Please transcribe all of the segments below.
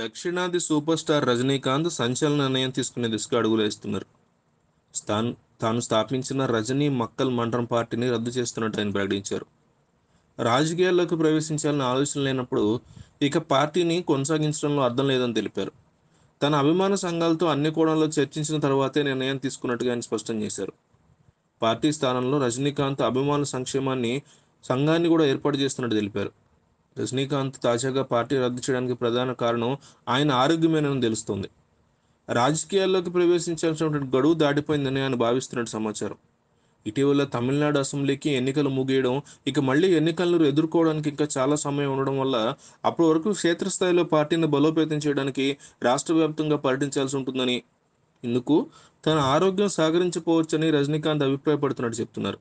దక్షిణాది super star Rajinikanth సంచలన నిర్ణయం తీసుకునే దిశగా అడుగులు వేస్తున్నారు స్థాన్ తాను స్థాపించిన రజనీ మక్కల్ మండలం పార్టీని రద్దు చేస్తున్నట్టు ఆయన ప్రకటించారు రాజకీయాల్లోకి ప్రవేశించాలని ఆలోచన లేనప్పుడు ఇక పార్టీని కొనసాగించడంలో అర్థం లేదని తెలిపారు తన అభిమాన సంఘాలతో అన్ని కోణాల్లో చర్చించిన తర్వాతే నిర్ణయం తీసుకున్నట్టుగా ఆయన స్పష్టం చేశారు పార్టీ స్థానంలో రజనీకాంత్ అభిమాన సంక్షేమాన్ని సంఘాన్ని కూడా ఏర్పాటు చేస్తున్నట్టు తెలిపారు రజనీకాంత్ తాజాగా పార్టీ రద్దు చేయడానికి ప్రధాన కారణం ఆయన ఆరోగ్యమేనని తెలుస్తోంది రాజకీయాల్లోకి ప్రవేశించాల్సినటువంటి గడువు దాటిపోయిందని ఆయన భావిస్తున్నట్టు సమాచారం ఇటీవల తమిళనాడు అసెంబ్లీకి ఎన్నికలు ముగియడం ఇక మళ్ళీ ఎన్నికలను ఎదుర్కోవడానికి ఇంకా చాలా సమయం ఉండడం వల్ల అప్పటి వరకు క్షేత్రస్థాయిలో పార్టీని బలోపేతం చేయడానికి రాష్ట్ర వ్యాప్తంగా పర్యటించాల్సి ఉంటుందని ఇందుకు తన ఆరోగ్యం సహకరించపోవచ్చని రజనీకాంత్ అభిప్రాయపడుతున్నట్టు చెప్తున్నారు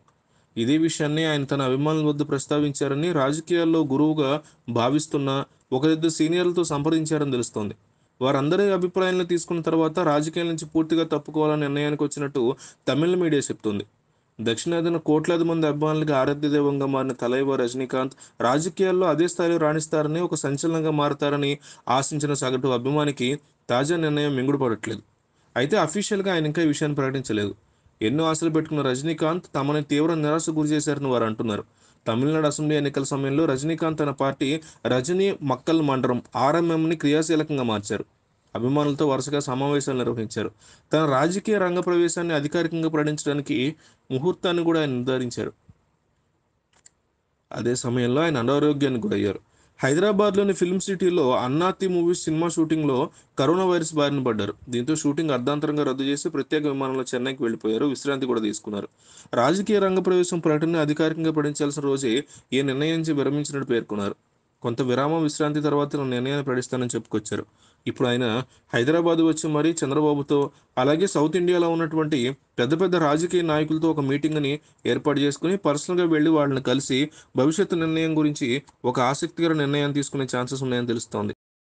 ఇదే విషయాన్ని ఆయన తన అభిమానుల వద్ద ప్రస్తావించారని రాజకీయాల్లో గురువుగా భావిస్తున్న ఒకరిద్దరు సీనియర్లతో సంప్రదించారని తెలుస్తోంది వారందరి అభిప్రాయాలను తీసుకున్న తర్వాత రాజకీయాల నుంచి పూర్తిగా తప్పుకోవాలని నిర్ణయానికి వచ్చినట్టు తమిళ మీడియా చెప్తుంది దక్షిణాదిన కోట్లాది మంది అభిమానులకి దేవంగా మారిన తలైవ రజనీకాంత్ రాజకీయాల్లో అదే స్థాయిలో రాణిస్తారని ఒక సంచలనంగా మారతారని ఆశించిన సగటు అభిమానికి తాజా నిర్ణయం మింగుడుపడట్లేదు అయితే అఫీషియల్గా ఆయన ఇంకా ఈ విషయాన్ని ప్రకటించలేదు ఎన్నో ఆశలు పెట్టుకున్న రజనీకాంత్ తమని తీవ్ర నిరాశ గురి చేశారని వారు అంటున్నారు తమిళనాడు అసెంబ్లీ ఎన్నికల సమయంలో రజనీకాంత్ తన పార్టీ రజనీ మక్కల్ మండలం ఆర్ఎంఎంని క్రియాశీలకంగా మార్చారు అభిమానులతో వరుసగా సమావేశాలు నిర్వహించారు తన రాజకీయ రంగ ప్రవేశాన్ని అధికారికంగా ప్రకటించడానికి ముహూర్తాన్ని కూడా ఆయన నిర్ధారించారు అదే సమయంలో ఆయన అనారోగ్యానికి గురయ్యారు హైదరాబాద్లోని ఫిల్మ్ సిటీలో అన్నాతి మూవీస్ సినిమా షూటింగ్లో కరోనా వైరస్ బారిన పడ్డారు దీంతో షూటింగ్ అర్ధాంతరంగా రద్దు చేసి ప్రత్యేక విమానంలో చెన్నైకి వెళ్ళిపోయారు విశ్రాంతి కూడా తీసుకున్నారు రాజకీయ రంగ ప్రవేశం ప్రకటన అధికారికంగా పడించాల్సిన రోజే ఈ నుంచి విరమించినట్టు పేర్కొన్నారు కొంత విరామ విశ్రాంతి తర్వాత నిర్ణయాన్ని ప్రకటిస్తానని చెప్పుకొచ్చారు ఇప్పుడు ఆయన హైదరాబాద్ వచ్చి మరీ చంద్రబాబుతో అలాగే సౌత్ ఇండియాలో ఉన్నటువంటి పెద్ద పెద్ద రాజకీయ నాయకులతో ఒక మీటింగ్ని ఏర్పాటు చేసుకుని పర్సనల్గా వెళ్ళి వాళ్ళని కలిసి భవిష్యత్తు నిర్ణయం గురించి ఒక ఆసక్తికర నిర్ణయం తీసుకునే ఛాన్సెస్ ఉన్నాయని తెలుస్తోంది